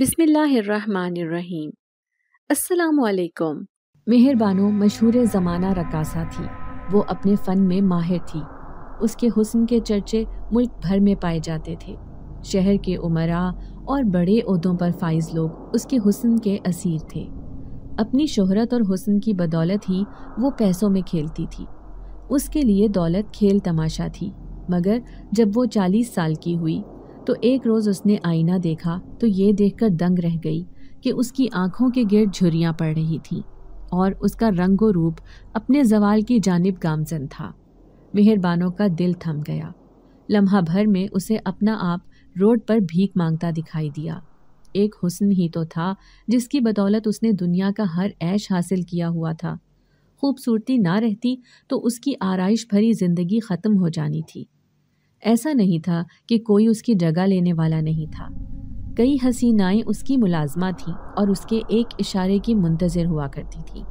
बिस्मिल्लाहिर्रहमानिर्रहीम अस्सलाम वालेकुम मेहरबानो मशहूर ज़माना रकासा थी वो अपने फ़न में माहिर थी उसके हुस्न के चर्चे मुल्क भर में पाए जाते थे शहर के उमरा और बड़े उदों पर फाइज लोग उसके हुस्न के असीर थे अपनी शोहरत और हुस्न की बदौलत ही वो पैसों में खेलती थी उसके लिए दौलत खेल तमाशा थी मगर जब वो चालीस साल की हुई तो एक रोज़ उसने आईना देखा तो ये देखकर दंग रह गई कि उसकी आंखों के गिर झुरियाँ पड़ रही थीं और उसका रंग और रूप अपने जवाल की जानब गामजन था मेहरबानों का दिल थम गया लम्हा भर में उसे अपना आप रोड पर भीख मांगता दिखाई दिया एक हुस्न ही तो था जिसकी बदौलत उसने दुनिया का हर ऐश हासिल किया हुआ था खूबसूरती ना रहती तो उसकी आरइश भरी ज़िंदगी ख़त्म हो जानी थी ऐसा नहीं था कि कोई उसकी जगह लेने वाला नहीं था कई हसीनाएं उसकी मुलाजमा थीं और उसके एक इशारे की मुंतज़र हुआ करती थीं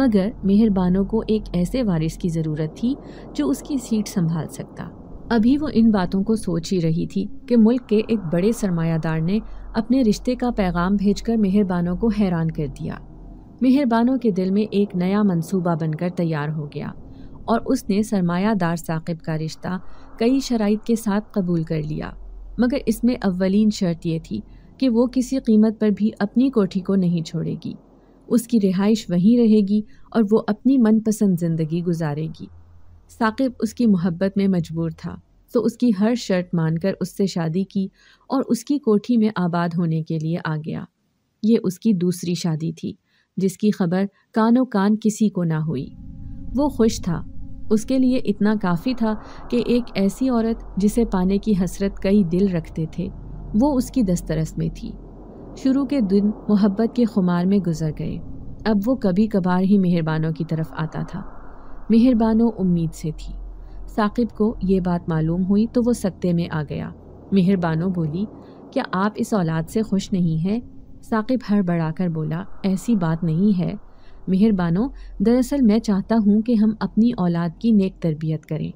मगर मेहरबानों को एक ऐसे वारिस की ज़रूरत थी जो उसकी सीट संभाल सकता अभी वो इन बातों को सोच ही रही थी कि मुल्क के एक बड़े सरमायादार ने अपने रिश्ते का पैगाम भेजकर मेहरबानों को हैरान कर दिया मेहरबानों के दिल में एक नया मंसूबा बनकर तैयार हो गया और उसने सरमायादार साकिब का रिश्ता कई शराइ के साथ कबूल कर लिया मगर इसमें अवलिन शर्त यह थी कि वो किसी कीमत पर भी अपनी कोठी को नहीं छोड़ेगी उसकी रिहाइश वहीं रहेगी और वो अपनी मनपसंद ज़िंदगी गुजारेगी साकिब उसकी मोहब्बत में मजबूर था तो उसकी हर शर्त मानकर उससे शादी की और उसकी कोठी में आबाद होने के लिए आ गया ये उसकी दूसरी शादी थी जिसकी खबर कानो कान किसी को ना हुई वो खुश था उसके लिए इतना काफ़ी था कि एक ऐसी औरत जिसे पाने की हसरत कई दिल रखते थे वो उसकी दस्तरस में थी शुरू के दिन मोहब्बत के खुमार में गुजर गए अब वो कभी कभार ही मेहरबानों की तरफ आता था मेहरबानों उम्मीद से थी साकिब को ये बात मालूम हुई तो वो सत्ते में आ गया मेहरबानों बोली क्या आप इस औलाद से खुश नहीं हैं साकिब हड़बड़ाकर बोला ऐसी बात नहीं है मेहरबानो दरअसल मैं चाहता हूँ कि हम अपनी औलाद की नेक तरबियत करें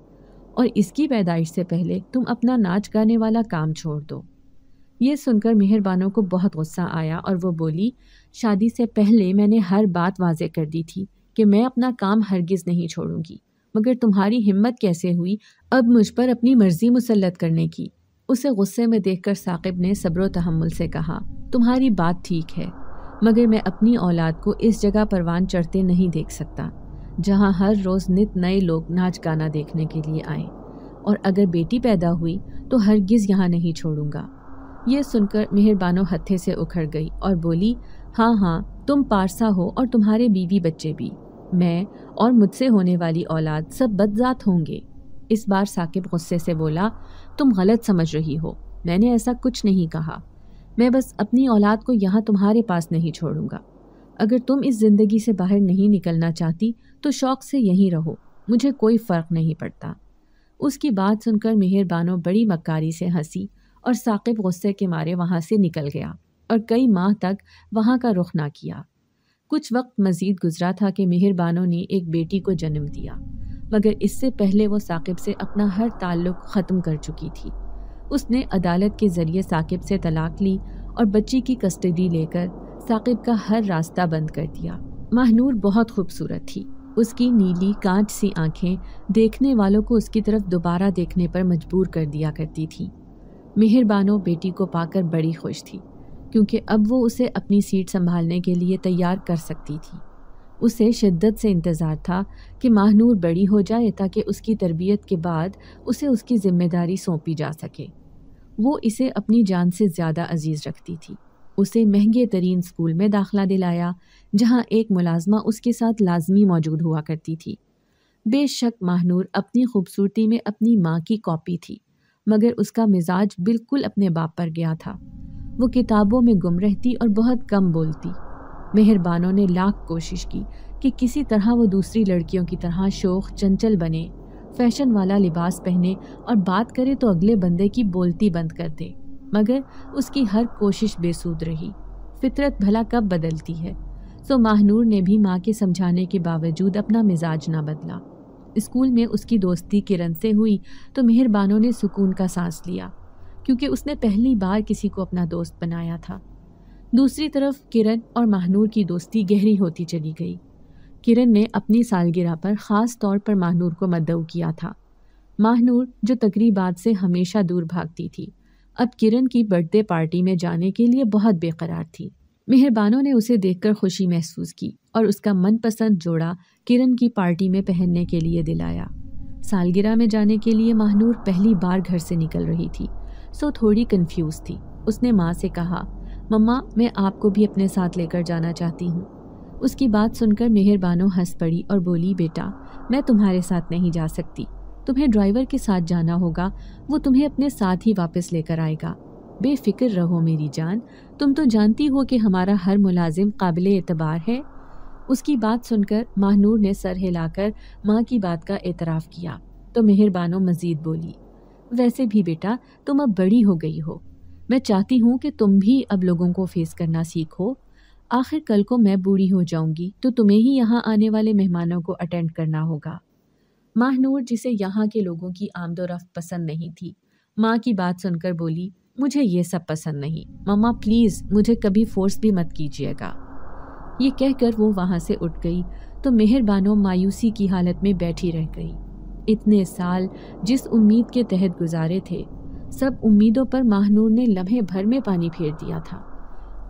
और इसकी पैदाइश से पहले तुम अपना नाच गाने वाला काम छोड़ दो ये सुनकर मेहरबानों को बहुत गु़स्सा आया और वो बोली शादी से पहले मैंने हर बात वाज कर दी थी कि मैं अपना काम हरगिज़ नहीं छोड़ूंगी मगर तुम्हारी हिम्मत कैसे हुई अब मुझ पर अपनी मर्ज़ी मुसलत करने की उसे गुस्से में देखकर साकिब ने सब्र तहमुल से कहा तुम्हारी बात ठीक है मगर मैं अपनी औलाद को इस जगह परवान चढ़ते नहीं देख सकता जहाँ हर रोज़ नित नए लोग नाच गाना देखने के लिए आए और अगर बेटी पैदा हुई तो हरगिज़ यहाँ नहीं छोड़ूंगा यह सुनकर मेहरबानो हत्थे से उखड़ गई और बोली हाँ हाँ तुम पारसा हो और तुम्हारे बीवी बच्चे भी मैं और मुझसे होने वाली औलाद सब बदजात होंगे इस बार साकिब गुस्से से बोला तुम गलत समझ रही हो मैंने ऐसा कुछ नहीं कहा मैं बस अपनी औलाद को यहाँ तुम्हारे पास नहीं छोड़ूंगा अगर तुम इस ज़िंदगी से बाहर नहीं निकलना चाहती तो शौक़ से यहीं रहो मुझे कोई फ़र्क नहीं पड़ता उसकी बात सुनकर मेहरबानो बड़ी मक्कारी से हंसी और साकिब गुस्से के मारे वहाँ से निकल गया और कई माह तक वहाँ का रुख ना किया कुछ वक्त मज़ीद गुजरा था कि मेहरबानों ने एक बेटी को जन्म दिया मगर इससे पहले वो साकिब से अपना हर ताल्लुक ख़त्म कर चुकी थी उसने अदालत के ज़रिए साकिब से तलाक ली और बच्ची की कस्टडी लेकर साकिब का हर रास्ता बंद कर दिया महनूर बहुत खूबसूरत थी उसकी नीली कांच सी आंखें देखने वालों को उसकी तरफ दोबारा देखने पर मजबूर कर दिया करती थी मेहरबानो बेटी को पाकर बड़ी खुश थी क्योंकि अब वो उसे अपनी सीट संभालने के लिए तैयार कर सकती थी उसे शिद्दत से इंतज़ार था कि माहनूर बड़ी हो जाए ताकि उसकी तरबियत के बाद उसे उसकी ज़िम्मेदारी सौंपी जा सके वो इसे अपनी जान से ज़्यादा अजीज़ रखती थी उसे महंगे तरीन स्कूल में दाखला दिलाया जहाँ एक मुलाजमा उसके साथ लाजमी मौजूद हुआ करती थी बेशक माहनूर अपनी खूबसूरती में अपनी माँ की कॉपी थी मगर उसका मिजाज बिल्कुल अपने बाप पर गया था वो किताबों में गुम रहती और बहुत कम बोलती मेहरबानों ने लाख कोशिश की कि किसी तरह वो दूसरी लड़कियों की तरह शोख चंचल बने फैशन वाला लिबास पहने और बात करे तो अगले बंदे की बोलती बंद कर दे मगर उसकी हर कोशिश बेसूद रही फितरत भला कब बदलती है सो माहनूर ने भी माँ के समझाने के बावजूद अपना मिजाज ना बदला स्कूल में उसकी दोस्ती किरण से हुई तो मेहरबानों ने सुकून का सांस लिया क्योंकि उसने पहली बार किसी को अपना दोस्त बनाया था दूसरी तरफ किरण और महानूर की दोस्ती गहरी होती चली गई किरण ने अपनी सालगिरह पर ख़ास तौर पर माहनूर को मदऊ किया था माहनूर जो तकरीबात से हमेशा दूर भागती थी अब किरण की बर्थडे पार्टी में जाने के लिए बहुत बेकरार थी मेहरबानों ने उसे देखकर खुशी महसूस की और उसका मनपसंद जोड़ा किरण की पार्टी में पहनने के लिए दिलाया सालगिरह में जाने के लिए माहनूर पहली बार घर से निकल रही थी सो थोड़ी कंफ्यूज थी उसने माँ से कहा मम्मा मैं आपको भी अपने साथ लेकर जाना चाहती हूँ उसकी बात सुनकर मेहरबानो हंस पड़ी और बोली बेटा मैं तुम्हारे साथ नहीं जा सकती तुम्हें ड्राइवर के साथ जाना होगा वो तुम्हें अपने साथ ही वापस लेकर आएगा बेफिक्र रहो मेरी जान तुम तो जानती हो कि हमारा हर मुलाजिम काबिल एतबार है उसकी बात सुनकर माहनूर ने सर हिलाकर माँ की बात का एतराफ़ किया तो मेहरबानो मज़ीद बोली वैसे भी बेटा तुम अब बड़ी हो गई हो मैं चाहती हूँ कि तुम भी अब लोगों को फेस करना सीखो आखिर कल को मैं बूढ़ी हो जाऊंगी तो तुम्हें ही यहाँ आने वाले मेहमानों को अटेंड करना होगा माहनूर जिसे यहाँ के लोगों की आमदोरफ्त पसंद नहीं थी माँ की बात सुनकर बोली मुझे ये सब पसंद नहीं मम्मा प्लीज़ मुझे कभी फोर्स भी मत कीजिएगा ये कहकर वो वहाँ से उठ गई तो मेहरबानों मायूसी की हालत में बैठी रह गई इतने साल जिस उम्मीद के तहत गुजारे थे सब उम्मीदों पर माहनूर ने लम्हे भर में पानी फेर दिया था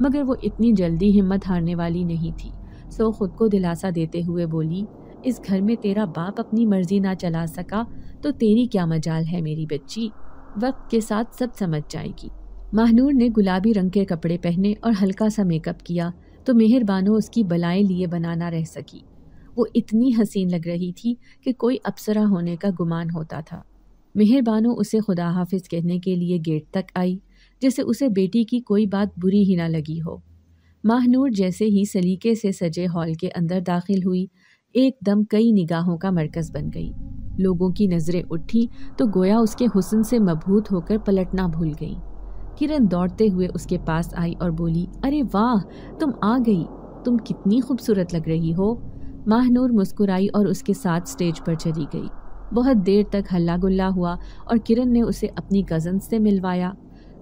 मगर वो इतनी जल्दी हिम्मत हारने वाली नहीं थी सो खुद को दिलासा देते हुए बोली इस घर में तेरा बाप अपनी मर्जी ना चला सका तो तेरी क्या मजाल है मेरी बच्ची वक्त के साथ सब समझ जाएगी महानूर ने गुलाबी रंग के कपड़े पहने और हल्का सा मेकअप किया तो मेहरबानो उसकी बलाएं लिए बनाना रह सकी वो इतनी हसीन लग रही थी कि कोई अप्सरा होने का गुमान होता था मेहरबानो उसे खुदा हाफिज कहने के लिए गेट तक आई जैसे उसे बेटी की कोई बात बुरी ही ना लगी हो माहनूर जैसे ही सलीके से सजे हॉल के अंदर दाखिल हुई एकदम कई निगाहों का मरकज़ बन गई लोगों की नज़रें उठी तो गोया उसके हुसन से मबहूत होकर पलटना भूल गई किरण दौड़ते हुए उसके पास आई और बोली अरे वाह तुम आ गई तुम कितनी खूबसूरत लग रही हो माहनूर मुस्कुराई और उसके साथ स्टेज पर चली गई बहुत देर तक हल्ला गुल्ला हुआ और किरण ने उसे अपनी कज़न से मिलवाया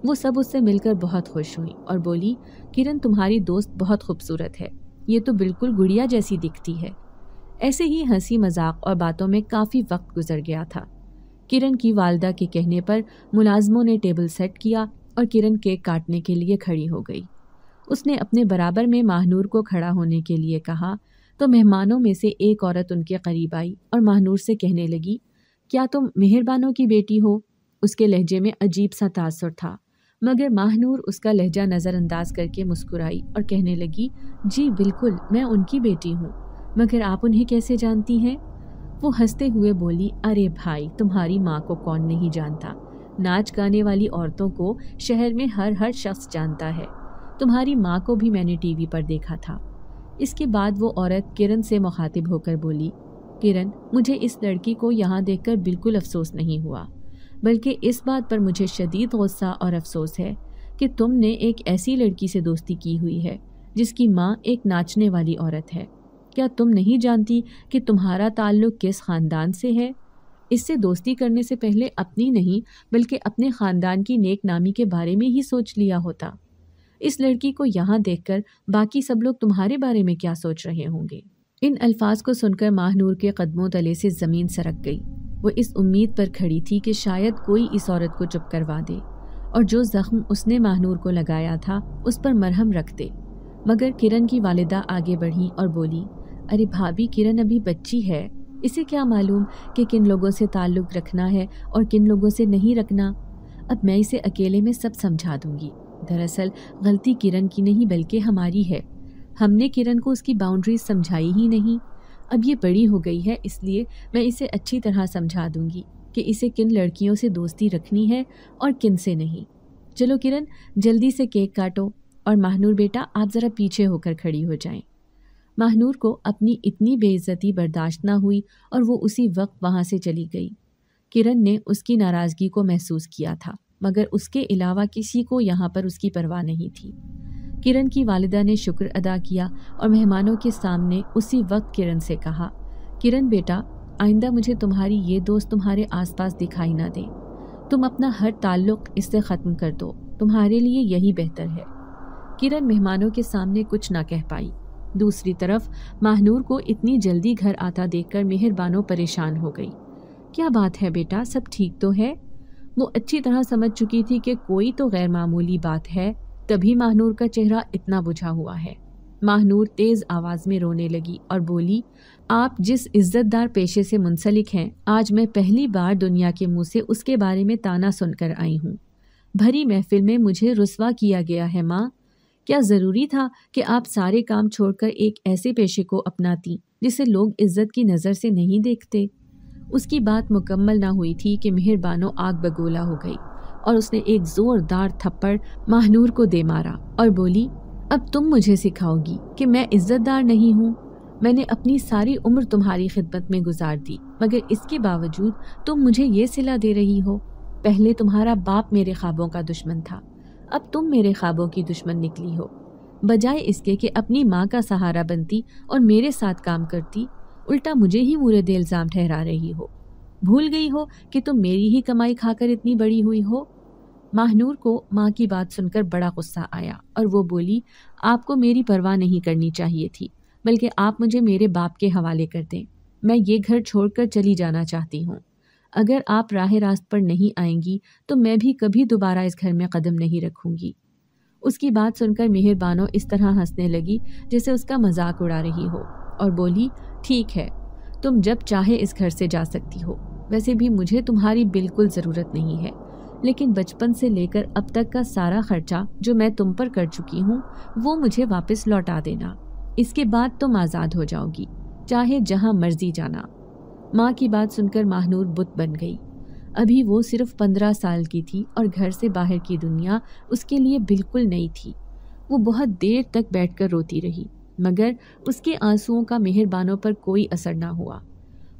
वो सब उससे मिलकर बहुत खुश हुई और बोली किरण तुम्हारी दोस्त बहुत खूबसूरत है ये तो बिल्कुल गुड़िया जैसी दिखती है ऐसे ही हंसी मजाक और बातों में काफ़ी वक्त गुजर गया था किरण की वालदा के कहने पर मुलाजमों ने टेबल सेट किया और किरण केक काटने के लिए खड़ी हो गई उसने अपने बराबर में महानूर को खड़ा होने के लिए कहा तो मेहमानों में से एक औरत उनके करीब आई और महानूर से कहने लगी क्या तुम मेहरबानों की बेटी हो उसके लहजे में अजीब सा तासर था मगर माहनूर उसका लहजा नज़रअंदाज करके मुस्कुराई और कहने लगी जी बिल्कुल मैं उनकी बेटी हूँ मगर आप उन्हें कैसे जानती हैं वो हंसते हुए बोली अरे भाई तुम्हारी माँ को कौन नहीं जानता नाच गाने वाली औरतों को शहर में हर हर शख्स जानता है तुम्हारी माँ को भी मैंने टीवी पर देखा था इसके बाद वो औरत किरण से मुखातिब होकर बोली किरण मुझे इस लड़की को यहाँ देखकर बिल्कुल अफसोस नहीं हुआ बल्कि इस बात पर मुझे शदीद गुस्सा और अफसोस है कि तुमने एक ऐसी लड़की से दोस्ती की हुई है जिसकी माँ एक नाचने वाली औरत है क्या तुम नहीं जानती कि तुम्हारा ताल्लुक किस ख़ानदान से है इससे दोस्ती करने से पहले अपनी नहीं बल्कि अपने ख़ानदान की नेक नामी के बारे में ही सोच लिया होता इस लड़की को यहाँ देखकर बाकी सब लोग तुम्हारे बारे में क्या सोच रहे होंगे इन अल्फाज को सुनकर माहनूर के कदमों तले से ज़मीन सरक गई वो इस उम्मीद पर खड़ी थी कि शायद कोई इस औरत को चुप करवा दे और जो ज़ख्म उसने माहनूर को लगाया था उस पर मरहम रख दे मगर किरण की वालिदा आगे बढ़ी और बोली अरे भाभी किरण अभी बच्ची है इसे क्या मालूम कि किन लोगों से ताल्लुक़ रखना है और किन लोगों से नहीं रखना अब मैं इसे अकेले में सब समझा दूंगी दरअसल गलती किरण की नहीं बल्कि हमारी है हमने किरण को उसकी बाउंड्रीज समझाई ही नहीं अब ये बड़ी हो गई है इसलिए मैं इसे अच्छी तरह समझा दूंगी कि इसे किन लड़कियों से दोस्ती रखनी है और किन से नहीं चलो किरण जल्दी से केक काटो और महानूर बेटा आप ज़रा पीछे होकर खड़ी हो जाएं। महानूर को अपनी इतनी बेइज्जती बर्दाश्त ना हुई और वो उसी वक्त वहाँ से चली गई किरण ने उसकी नाराज़गी को महसूस किया था मगर उसके अलावा किसी को यहाँ पर उसकी परवाह नहीं थी किरण की वालदा ने शुक्र अदा किया और मेहमानों के सामने उसी वक्त किरण से कहा किरण बेटा आइंदा मुझे तुम्हारी ये दोस्त तुम्हारे आसपास दिखाई ना दे तुम अपना हर ताल्लुक इससे ख़त्म कर दो तुम्हारे लिए यही बेहतर है किरण मेहमानों के सामने कुछ ना कह पाई दूसरी तरफ माहनूर को इतनी जल्दी घर आता देखकर मेहरबानों परेशान हो गई क्या बात है बेटा सब ठीक तो है वो अच्छी तरह समझ चुकी थी कि कोई तो गैर मामूली बात है तभी महानूर का चेहरा इतना बुझा हुआ है महानूर तेज़ आवाज़ में रोने लगी और बोली आप जिस इज़्ज़तदार पेशे से मुंसलिक हैं आज मैं पहली बार दुनिया के मुंह से उसके बारे में ताना सुनकर आई हूँ भरी महफिल में मुझे रुसवा किया गया है माँ क्या ज़रूरी था कि आप सारे काम छोड़कर एक ऐसे पेशे को अपनाती जिसे लोग इज़्ज़त की नज़र से नहीं देखते उसकी बात मुकम्मल ना हुई थी कि मेहरबानो आग बगोला हो गई और उसने एक जोरदार थप्पड़ महनूर को दे मारा और बोली अब तुम मुझे सिखाओगी कि मैं इज्जतदार नहीं हूँ मैंने अपनी सारी उम्र तुम्हारी खिदमत में गुजार दी मगर इसके बावजूद तुम मुझे ये सिला दे रही हो पहले तुम्हारा बाप मेरे ख्वाबों का दुश्मन था अब तुम मेरे ख्वाबों की दुश्मन निकली हो बजाय इसके कि अपनी माँ का सहारा बनती और मेरे साथ काम करती उल्टा मुझे ही मूरे दे इल्ज़ाम ठहरा रही हो भूल गई हो कि तुम मेरी ही कमाई खाकर इतनी बड़ी हुई हो माहनूर को माँ की बात सुनकर बड़ा गुस्सा आया और वो बोली आपको मेरी परवाह नहीं करनी चाहिए थी बल्कि आप मुझे मेरे बाप के हवाले कर दें मैं ये घर छोड़कर चली जाना चाहती हूँ अगर आप राह रास्त पर नहीं आएंगी तो मैं भी कभी दोबारा इस घर में कदम नहीं रखूँगी उसकी बात सुनकर मेहरबानो इस तरह हंसने लगी जैसे उसका मजाक उड़ा रही हो और बोली ठीक है तुम जब चाहे इस घर से जा सकती हो वैसे भी मुझे तुम्हारी बिल्कुल ज़रूरत नहीं है लेकिन बचपन से लेकर अब तक का सारा खर्चा जो मैं तुम पर कर चुकी हूँ वो मुझे वापस लौटा देना इसके बाद तुम आज़ाद हो जाओगी चाहे जहाँ मर्जी जाना माँ की बात सुनकर माहनूर बुत बन गई अभी वो सिर्फ पंद्रह साल की थी और घर से बाहर की दुनिया उसके लिए बिल्कुल नई थी वो बहुत देर तक बैठकर रोती रही मगर उसके आंसुओं का मेहरबानों पर कोई असर ना हुआ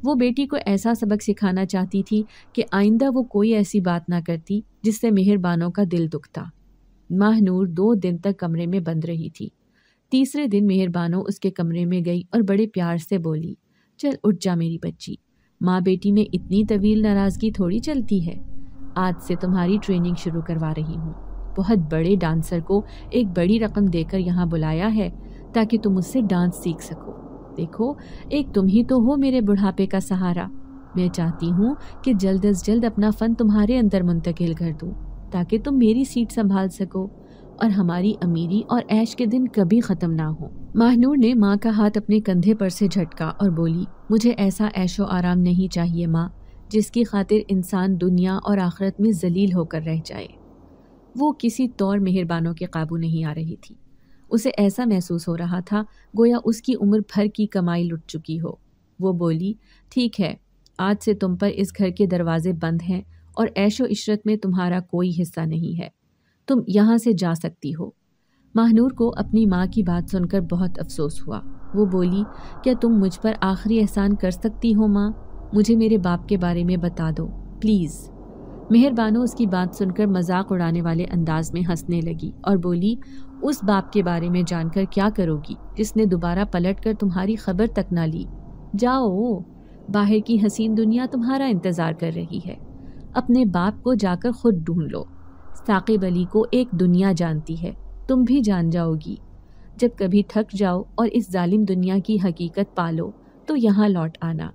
वो बेटी को ऐसा सबक सिखाना चाहती थी कि आइंदा वो कोई ऐसी बात ना करती जिससे मेहरबानों का दिल दुखता माहनूर दो दिन तक कमरे में बंद रही थी तीसरे दिन मेहरबानों उसके कमरे में गई और बड़े प्यार से बोली चल उठ जा मेरी बच्ची माँ बेटी में इतनी तवील नाराज़गी थोड़ी चलती है आज से तुम्हारी ट्रेनिंग शुरू करवा रही हूँ बहुत बड़े डांसर को एक बड़ी रकम देकर यहाँ बुलाया है ताकि तुम उससे डांस सीख सको देखो एक तुम ही तो हो मेरे बुढ़ापे का सहारा मैं चाहती हूँ कि जल्द अज जल्द अपना फ़न तुम्हारे अंदर मुंतकिल कर दूँ ताकि तुम मेरी सीट संभाल सको और हमारी अमीरी और ऐश के दिन कभी ख़त्म ना हो माहनूर ने माँ का हाथ अपने कंधे पर से झटका और बोली मुझे ऐसा ऐशो आराम नहीं चाहिए माँ जिसकी खातिर इंसान दुनिया और आखरत में जलील होकर रह जाए वो किसी तौर मेहरबानों के काबू नहीं आ रही थी उसे ऐसा महसूस हो रहा था गोया उसकी उम्र भर की कमाई लुट चुकी हो वो बोली ठीक है आज से तुम पर इस घर के दरवाजे बंद हैं और ऐशो इशरत में तुम्हारा कोई हिस्सा नहीं है तुम यहाँ से जा सकती हो महानूर को अपनी माँ की बात सुनकर बहुत अफसोस हुआ वो बोली क्या तुम मुझ पर आखिरी एहसान कर सकती हो माँ मुझे मेरे बाप के बारे में बता दो प्लीज़ मेहरबानो उसकी बात सुनकर मजाक उड़ाने वाले अंदाज में हंसने लगी और बोली उस बाप के बारे में जानकर क्या करोगी जिसने दोबारा पलट कर तुम्हारी खबर तक ना ली जाओ बाहर की हसीन दुनिया तुम्हारा इंतज़ार कर रही है अपने बाप को जाकर खुद ढूंढ लो साकिब अली को एक दुनिया जानती है तुम भी जान जाओगी जब कभी थक जाओ और इस जालिम दुनिया की हकीकत पालो तो यहाँ लौट आना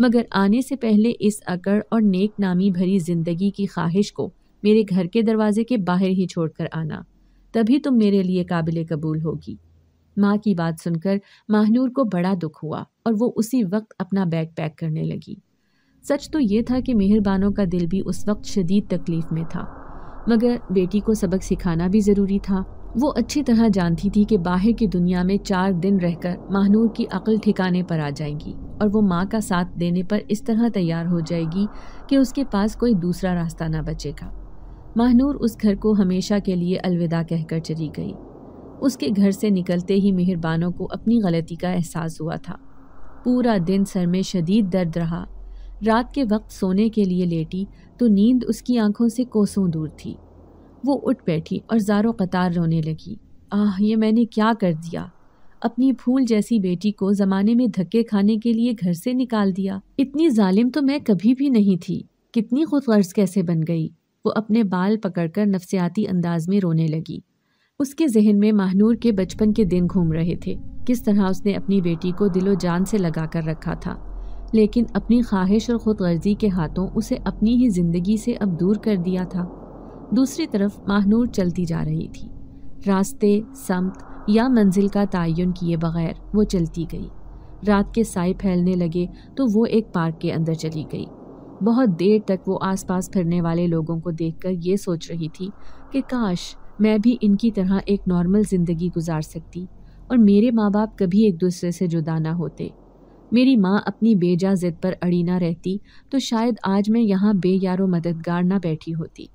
मगर आने से पहले इस अकड़ और नेक नामी भरी ज़िंदगी की ख्वाहिश को मेरे घर के दरवाजे के बाहर ही छोड़कर आना तभी तुम तो मेरे लिए काबिल कबूल होगी माँ की बात सुनकर माहनूर को बड़ा दुख हुआ और वो उसी वक्त अपना बैग पैक करने लगी सच तो ये था कि मेहरबानों का दिल भी उस वक्त शदीद तकलीफ़ में था मगर बेटी को सबक सिखाना भी ज़रूरी था वो अच्छी तरह जानती थी कि बाहर की दुनिया में चार दिन रहकर माहनूर की अकल ठिकाने पर आ जाएगी और वो माँ का साथ देने पर इस तरह तैयार हो जाएगी कि उसके पास कोई दूसरा रास्ता ना बचेगा महानूर उस घर को हमेशा के लिए अलविदा कहकर चली गई उसके घर से निकलते ही मेहरबानों को अपनी गलती का एहसास हुआ था पूरा दिन सर में शदीद दर्द रहा रात के वक्त सोने के लिए लेटी तो नींद उसकी आंखों से कोसों दूर थी वो उठ बैठी और जारो कतार रोने लगी आह ये मैंने क्या कर दिया अपनी फूल जैसी बेटी को ज़माने में धक्के खाने के लिए घर से निकाल दिया इतनी जालिम तो मैं कभी भी नहीं थी कितनी खुद कैसे बन गई वो अपने बाल पकड़कर नफसियाती अंदाज में रोने लगी उसके जहन में महानूर के बचपन के दिन घूम रहे थे किस तरह उसने अपनी बेटी को दिलो जान से लगा कर रखा था लेकिन अपनी ख्वाहिश और ख़ुद गर्जी के हाथों उसे अपनी ही ज़िंदगी से अब दूर कर दिया था दूसरी तरफ महानूर चलती जा रही थी रास्ते समत या मंजिल का तयन किए बगैर वो चलती गई रात के साय फैलने लगे तो वो एक पार्क के अंदर चली गई बहुत देर तक वो आसपास फिरने वाले लोगों को देखकर ये सोच रही थी कि काश मैं भी इनकी तरह एक नॉर्मल ज़िंदगी गुजार सकती और मेरे माँ बाप कभी एक दूसरे से जुदा ना होते मेरी माँ अपनी बेजा जिद पर अड़ी ना रहती तो शायद आज मैं यहाँ बेयारो मददगार ना बैठी होती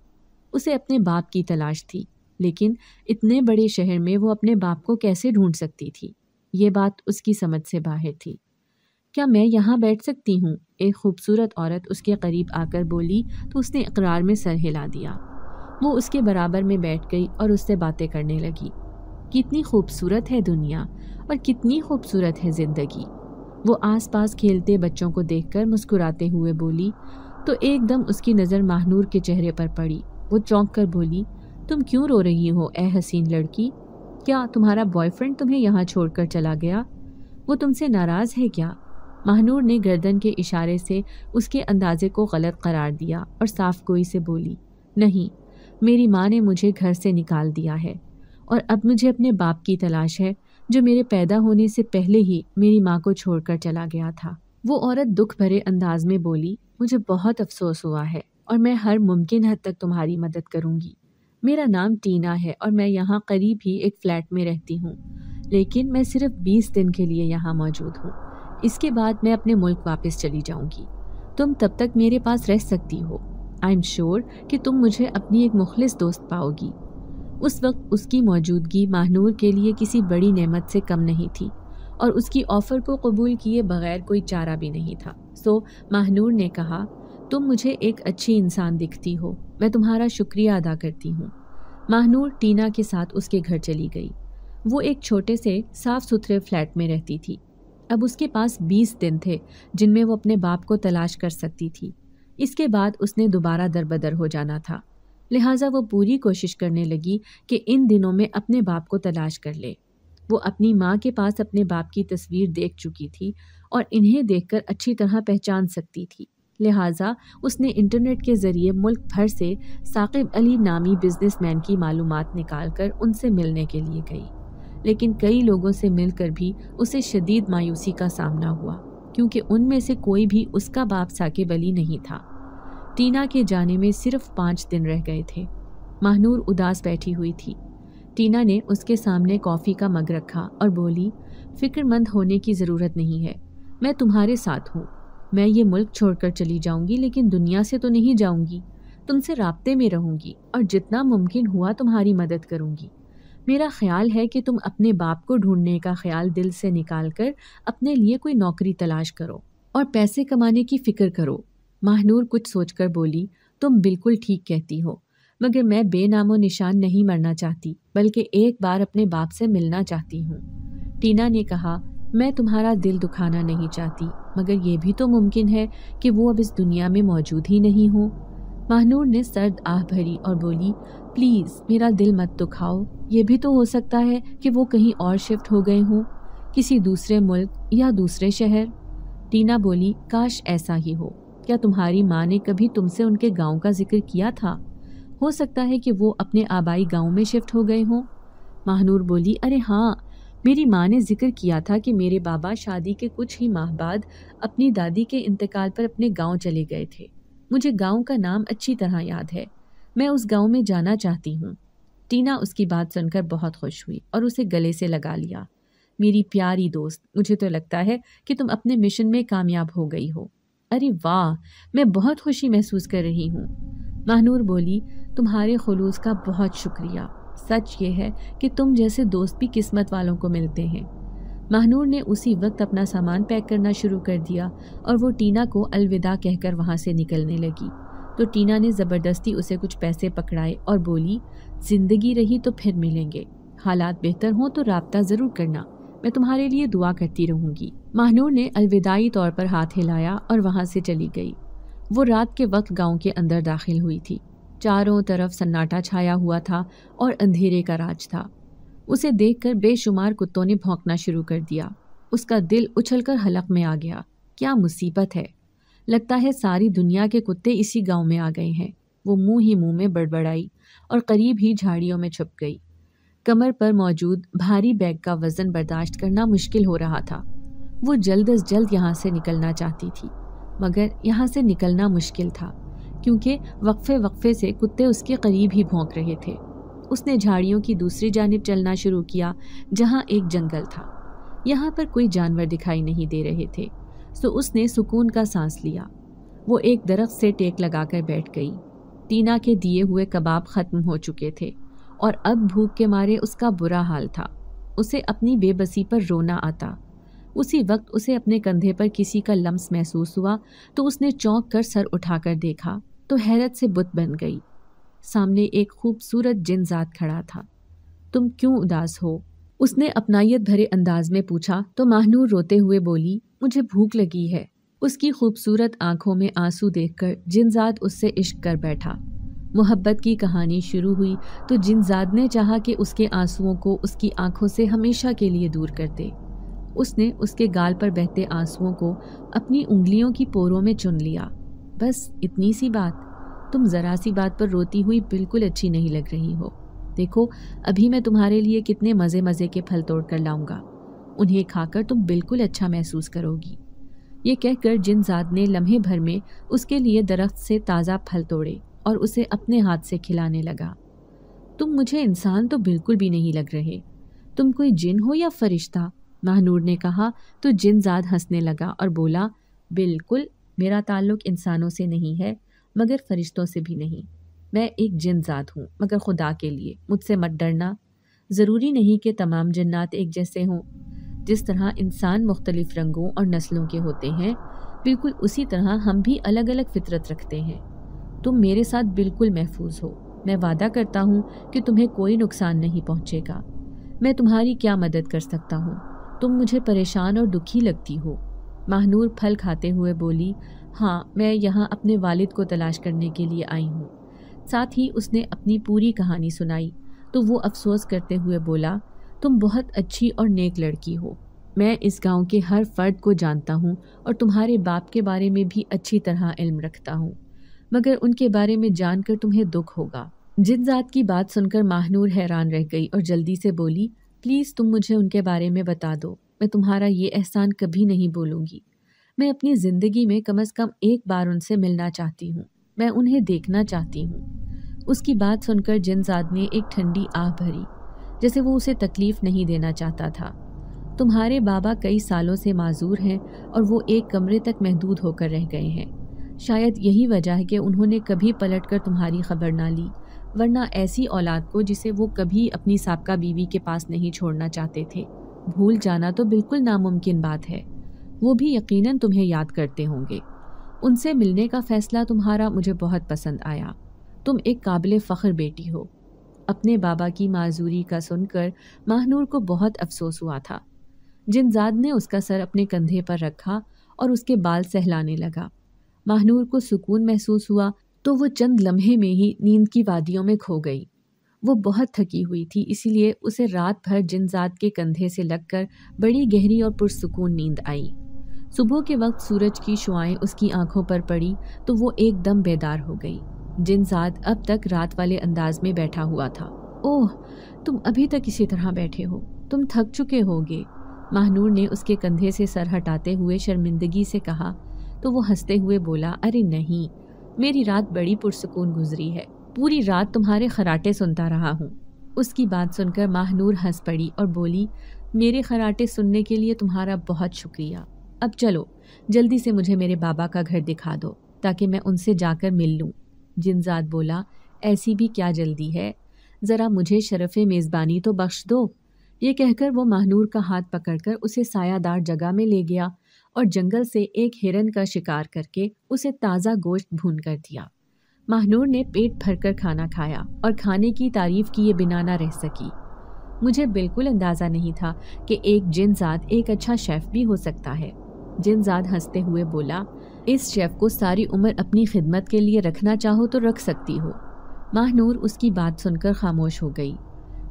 उसे अपने बाप की तलाश थी लेकिन इतने बड़े शहर में वो अपने बाप को कैसे ढूंढ सकती थी ये बात उसकी समझ से बाहर थी क्या मैं यहाँ बैठ सकती हूँ एक खूबसूरत औरत उसके करीब आकर बोली तो उसने इकरार में सर हिला दिया वो उसके बराबर में बैठ गई और उससे बातें करने लगी कितनी खूबसूरत है दुनिया और कितनी खूबसूरत है ज़िंदगी वो आसपास खेलते बच्चों को देखकर मुस्कुराते हुए बोली तो एकदम उसकी नज़र माहनूर के चेहरे पर पड़ी वो चौंक कर बोली तुम क्यों रो रही हो ए हसीन लड़की क्या तुम्हारा बॉयफ्रेंड तुम्हें यहाँ छोड़कर चला गया वो तुमसे नाराज़ है क्या महानूर ने गर्दन के इशारे से उसके अंदाजे को गलत करार दिया और साफ गोई से बोली नहीं मेरी माँ ने मुझे घर से निकाल दिया है और अब मुझे अपने बाप की तलाश है जो मेरे पैदा होने से पहले ही मेरी माँ को छोड़कर चला गया था वो औरत दुख भरे अंदाज में बोली मुझे बहुत अफसोस हुआ है और मैं हर मुमकिन हद तक तुम्हारी मदद करूँगी मेरा नाम टीना है और मैं यहाँ करीब ही एक फ़्लैट में रहती हूँ लेकिन मैं सिर्फ बीस दिन के लिए यहाँ मौजूद हूँ इसके बाद मैं अपने मुल्क वापस चली जाऊंगी तुम तब तक मेरे पास रह सकती हो आई एम श्योर कि तुम मुझे अपनी एक मुखलिस दोस्त पाओगी उस वक्त उसकी मौजूदगी महानूर के लिए किसी बड़ी नेमत से कम नहीं थी और उसकी ऑफ़र को कबूल किए बगैर कोई चारा भी नहीं था सो महानूर ने कहा तुम मुझे एक अच्छी इंसान दिखती हो मैं तुम्हारा शुक्रिया अदा करती हूँ महानूर टीना के साथ उसके घर चली गई वो एक छोटे से साफ़ सुथरे फ्लैट में रहती थी अब उसके पास बीस दिन थे जिनमें वो अपने बाप को तलाश कर सकती थी इसके बाद उसने दोबारा दरबदर हो जाना था लिहाजा वो पूरी कोशिश करने लगी कि इन दिनों में अपने बाप को तलाश कर ले वो अपनी माँ के पास अपने बाप की तस्वीर देख चुकी थी और इन्हें देखकर अच्छी तरह पहचान सकती थी लिहाजा उसने इंटरनेट के ज़रिए मुल्क भर से साकिब अली नामी बिजनेसमैन की मालूमात निकाल कर उनसे मिलने के लिए गई लेकिन कई लोगों से मिलकर भी उसे शदीद मायूसी का सामना हुआ क्योंकि उनमें से कोई भी उसका बाप साकेब अली नहीं था टीना के जाने में सिर्फ पाँच दिन रह गए थे महनूर उदास बैठी हुई थी टीना ने उसके सामने कॉफ़ी का मग रखा और बोली फ़िक्रमंद होने की ज़रूरत नहीं है मैं तुम्हारे साथ हूँ मैं ये मुल्क छोड़कर चली जाऊँगी लेकिन दुनिया से तो नहीं जाऊँगी तुमसे रबते में रहूँगी और जितना मुमकिन हुआ तुम्हारी मदद करूँगी मेरा ख्याल है कि तुम अपने बाप को ढूंढने का ख्याल दिल से निकाल कर अपने लिए कोई नौकरी तलाश करो और पैसे कमाने की फ़िक्र करो माहनूर कुछ सोचकर बोली तुम बिल्कुल ठीक कहती हो मगर मैं बेनामो निशान नहीं मरना चाहती बल्कि एक बार अपने बाप से मिलना चाहती हूँ टीना ने कहा मैं तुम्हारा दिल दुखाना नहीं चाहती मगर यह भी तो मुमकिन है कि वो अब इस दुनिया में मौजूद ही नहीं हो महानूर ने सर्द आह भरी और बोली प्लीज़ मेरा दिल मत दुखाओ ये भी तो हो सकता है कि वो कहीं और शिफ्ट हो गए हों किसी दूसरे मुल्क या दूसरे शहर टीना बोली काश ऐसा ही हो क्या तुम्हारी माँ ने कभी तुमसे उनके गांव का जिक्र किया था हो सकता है कि वो अपने आबाई गांव में शिफ्ट हो गए हों महानूर बोली अरे हाँ मेरी माँ ने जिक्र किया था कि मेरे बाबा शादी के कुछ ही माह बाद अपनी दादी के इंतकाल पर अपने गांव चले गए थे मुझे गांव का नाम अच्छी तरह याद है मैं उस गांव में जाना चाहती हूँ टीना उसकी बात सुनकर बहुत खुश हुई और उसे गले से लगा लिया मेरी प्यारी दोस्त मुझे तो लगता है कि तुम अपने मिशन में कामयाब हो गई हो अरे वाह मैं बहुत खुशी महसूस कर रही हूँ महानूर बोली तुम्हारे खलूस का बहुत शुक्रिया सच ये है कि तुम जैसे दोस्त भी किस्मत वालों को मिलते हैं महानूर ने उसी वक्त अपना सामान पैक करना शुरू कर दिया और वो टीना को अलविदा कहकर वहाँ से निकलने लगी तो टीना ने ज़बरदस्ती उसे कुछ पैसे पकड़ाए और बोली ज़िंदगी रही तो फिर मिलेंगे हालात बेहतर हों तो रबता ज़रूर करना मैं तुम्हारे लिए दुआ करती रहूँगी महानूर ने अलविदाई तौर पर हाथ हिलाया और वहाँ से चली गई वो रात के वक्त गांव के अंदर दाखिल हुई थी चारों तरफ सन्नाटा छाया हुआ था और अंधेरे का राज था उसे देखकर बेशुमार कुत्तों ने भौंकना शुरू कर दिया उसका दिल उछलकर हलक में आ गया क्या मुसीबत है लगता है सारी दुनिया के कुत्ते इसी गांव में आ गए हैं वो मुंह ही मुंह में बड़बड़ाई और करीब ही झाड़ियों में छुप गई कमर पर मौजूद भारी बैग का वजन बर्दाश्त करना मुश्किल हो रहा था वो जल्द अज जल्द यहाँ से निकलना चाहती थी मगर यहाँ से निकलना मुश्किल था क्योंकि वक्फे वक्फे से कुत्ते उसके करीब ही भोंक रहे थे उसने झाड़ियों की दूसरी जानब चलना शुरू किया जहाँ एक जंगल था यहाँ पर कोई जानवर दिखाई नहीं दे रहे थे सो उसने सुकून का सांस लिया वो एक दरख्त से टेक लगाकर बैठ गई टीना के दिए हुए कबाब ख़त्म हो चुके थे और अब भूख के मारे उसका बुरा हाल था उसे अपनी बेबसी पर रोना आता उसी वक्त उसे अपने कंधे पर किसी का लम्स महसूस हुआ तो उसने चौंक कर सर उठाकर देखा तो हैरत से बुत बन गई सामने एक खूबसूरत जिनजात खड़ा था तुम क्यों उदास हो उसने अपनायत भरे अंदाज में पूछा तो महानूर रोते हुए बोली मुझे भूख लगी है उसकी खूबसूरत आंखों में आंसू देखकर जिनजाद उससे इश्क कर बैठा मोहब्बत की कहानी शुरू हुई तो जिनजाद ने चाहा कि उसके आंसुओं को उसकी आंखों से हमेशा के लिए दूर कर दे उसने उसके गाल पर बहते आंसुओं को अपनी उंगलियों की पोरों में चुन लिया बस इतनी सी बात तुम ज़रा सी बात पर रोती हुई बिल्कुल अच्छी नहीं लग रही हो देखो अभी मैं तुम्हारे लिए कितने मज़े मज़े के फल तोड़ कर लाऊंगा उन्हें खाकर तुम बिल्कुल अच्छा महसूस करोगी ये कहकर जिनजाद ने लम्हे भर में उसके लिए दरख्त से ताज़ा फल तोड़े और उसे अपने हाथ से खिलाने लगा तुम मुझे इंसान तो बिल्कुल भी नहीं लग रहे तुम कोई जिन हो या फरिश्ता महानूर ने कहा तो जिनजाद हंसने लगा और बोला बिल्कुल मेरा ताल्लुक इंसानों से नहीं है मगर फरिश्तों से भी नहीं मैं एक जिनजात हूँ मगर खुदा के लिए मुझसे मत डरना ज़रूरी नहीं कि तमाम जन्नात एक जैसे हों जिस तरह इंसान मुख्तलिफ रंगों और नस्लों के होते हैं बिल्कुल उसी तरह हम भी अलग अलग फितरत रखते हैं तुम मेरे साथ बिल्कुल महफूज हो मैं वादा करता हूँ कि तुम्हें कोई नुकसान नहीं पहुँचेगा मैं तुम्हारी क्या मदद कर सकता हूँ तुम मुझे परेशान और दुखी लगती हो महानूर फल खाते हुए बोली हाँ मैं यहाँ अपने वालिद को तलाश करने के लिए आई हूँ साथ ही उसने अपनी पूरी कहानी सुनाई तो वो अफसोस करते हुए बोला तुम बहुत अच्छी और नेक लड़की हो मैं इस गांव के हर फर्द को जानता हूँ और तुम्हारे बाप के बारे में भी अच्छी तरह इल्म रखता हूँ मगर उनके बारे में जानकर तुम्हें दुख होगा जिन जात की बात सुनकर माहनूर हैरान रह गई और जल्दी से बोली प्लीज़ तुम मुझे उनके बारे में बता दो मैं तुम्हारा ये एहसान कभी नहीं बोलूँगी मैं अपनी ज़िंदगी में कम अज़ कम एक बार उनसे मिलना चाहती हूँ मैं उन्हें देखना चाहती हूँ उसकी बात सुनकर जिनजाद ने एक ठंडी आह भरी जैसे वो उसे तकलीफ़ नहीं देना चाहता था तुम्हारे बाबा कई सालों से माजूर हैं और वो एक कमरे तक महदूद होकर रह गए हैं शायद यही वजह है कि उन्होंने कभी पलट कर तुम्हारी खबर ना ली वरना ऐसी औलाद को जिसे वो कभी अपनी सबका बीवी के पास नहीं छोड़ना चाहते थे भूल जाना तो बिल्कुल नामुमकिन बात है वो भी यकीनन तुम्हें याद करते होंगे उनसे मिलने का फ़ैसला तुम्हारा मुझे बहुत पसंद आया तुम एक काबिल फ़ख्र बेटी हो अपने बाबा की माजूरी का सुनकर माहनूर को बहुत अफसोस हुआ था जिनजाद ने उसका सर अपने कंधे पर रखा और उसके बाल सहलाने लगा माहनूर को सुकून महसूस हुआ तो वो चंद लम्हे में ही नींद की वादियों में खो गई वो बहुत थकी हुई थी इसीलिए उसे रात भर जिनजाद के कंधे से लगकर बड़ी गहरी और पुरसकून नींद आई सुबह के वक्त सूरज की शुआएं उसकी आंखों पर पड़ी तो वो एकदम बेदार हो गई जिन साथ अब तक रात वाले अंदाज में बैठा हुआ था ओह तुम अभी तक इसी तरह बैठे हो तुम थक चुके होगे महानूर ने उसके कंधे से सर हटाते हुए शर्मिंदगी से कहा तो वो हंसते हुए बोला अरे नहीं मेरी रात बड़ी पुरसकून गुजरी है पूरी रात तुम्हारे खराटे सुनता रहा हूँ उसकी बात सुनकर महानूर हंस पड़ी और बोली मेरे खराटे सुनने के लिए तुम्हारा बहुत शुक्रिया अब चलो जल्दी से मुझे मेरे बाबा का घर दिखा दो ताकि मैं उनसे जाकर मिल लूँ जिनजात बोला ऐसी भी क्या जल्दी है ज़रा मुझे शरफ़ मेज़बानी तो बख्श दो ये कहकर वो महानूर का हाथ पकड़कर उसे सायादार जगह में ले गया और जंगल से एक हिरन का शिकार करके उसे ताज़ा गोश्त भून कर दिया महानूर ने पेट भरकर खाना खाया और खाने की तारीफ किए बिना ना रह सकी मुझे बिल्कुल अंदाज़ा नहीं था कि एक जिन एक अच्छा शेफ़ भी हो सकता है जिनजाद हंसते हुए बोला इस शेफ़ को सारी उम्र अपनी खिदमत के लिए रखना चाहो तो रख सकती हो माहनूर उसकी बात सुनकर खामोश हो गई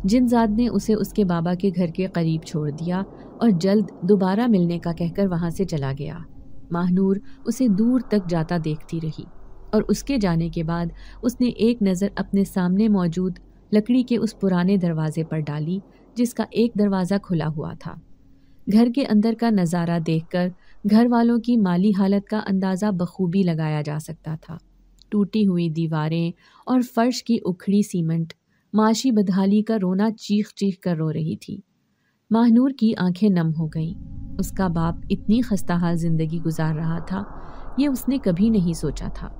जिनजाद ने उसे उसके बाबा के घर के करीब छोड़ दिया और जल्द दोबारा मिलने का कहकर वहाँ से चला गया माहनूर उसे दूर तक जाता देखती रही और उसके जाने के बाद उसने एक नज़र अपने सामने मौजूद लकड़ी के उस पुराने दरवाजे पर डाली जिसका एक दरवाज़ा खुला हुआ था घर के अंदर का नज़ारा देखकर घर वालों की माली हालत का अंदाज़ा बखूबी लगाया जा सकता था टूटी हुई दीवारें और फर्श की उखड़ी सीमेंट माशी बदहाली का रोना चीख चीख कर रो रही थी माहनूर की आंखें नम हो गईं उसका बाप इतनी खस्ताहाल ज़िंदगी गुजार रहा था ये उसने कभी नहीं सोचा था